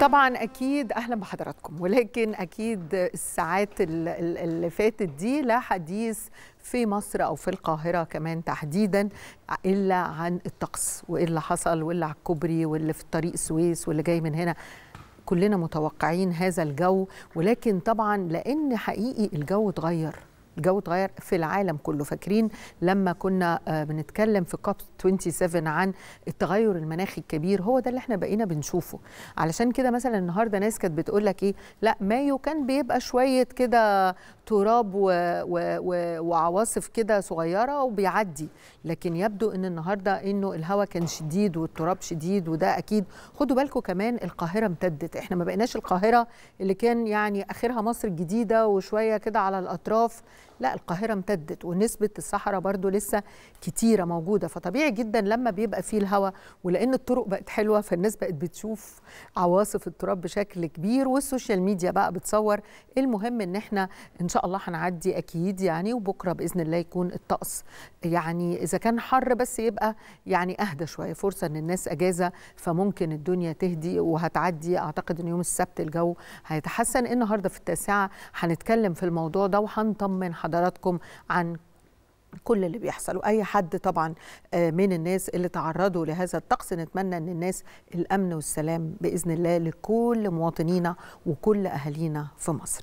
طبعا اكيد اهلا بحضراتكم ولكن اكيد الساعات اللي فاتت دي لا حديث في مصر او في القاهره كمان تحديدا الا عن الطقس وايه اللي حصل واللي على الكوبري واللي في طريق السويس واللي جاي من هنا كلنا متوقعين هذا الجو ولكن طبعا لان حقيقي الجو اتغير الجو اتغير في العالم كله فاكرين لما كنا آه، بنتكلم في كوب 27 عن التغير المناخي الكبير هو ده اللي احنا بقينا بنشوفه علشان كده مثلا النهارده ناس كانت بتقول لك ايه لا مايو كان بيبقى شويه كده تراب و... و... و... وعواصف كده صغيره وبيعدي لكن يبدو ان النهارده انه الهواء كان شديد والتراب شديد وده اكيد خدوا بالكم كمان القاهره امتدت احنا ما بقيناش القاهره اللي كان يعني اخرها مصر الجديده وشويه كده على الاطراف لا القاهرة امتدت ونسبة الصحراء برضو لسه كتيرة موجودة فطبيعي جدا لما بيبقى فيه الهواء ولأن الطرق بقت حلوة فالناس بقت بتشوف عواصف التراب بشكل كبير والسوشيال ميديا بقى بتصور المهم ان احنا ان شاء الله هنعدي اكيد يعني وبكرة بإذن الله يكون الطقس يعني إذا كان حر بس يبقى يعني أهدى شوية فرصة ان الناس أجازة فممكن الدنيا تهدي وهتعدي أعتقد ان يوم السبت الجو هيتحسن النهاردة في التاسعة هنتكلم في الموضوع ده وهنطمن حضراتكم عن كل اللي بيحصل واي حد طبعا آه، من الناس اللي تعرضوا لهذا الطقس نتمنى ان الناس الامن والسلام باذن الله لكل مواطنينا وكل اهالينا في مصر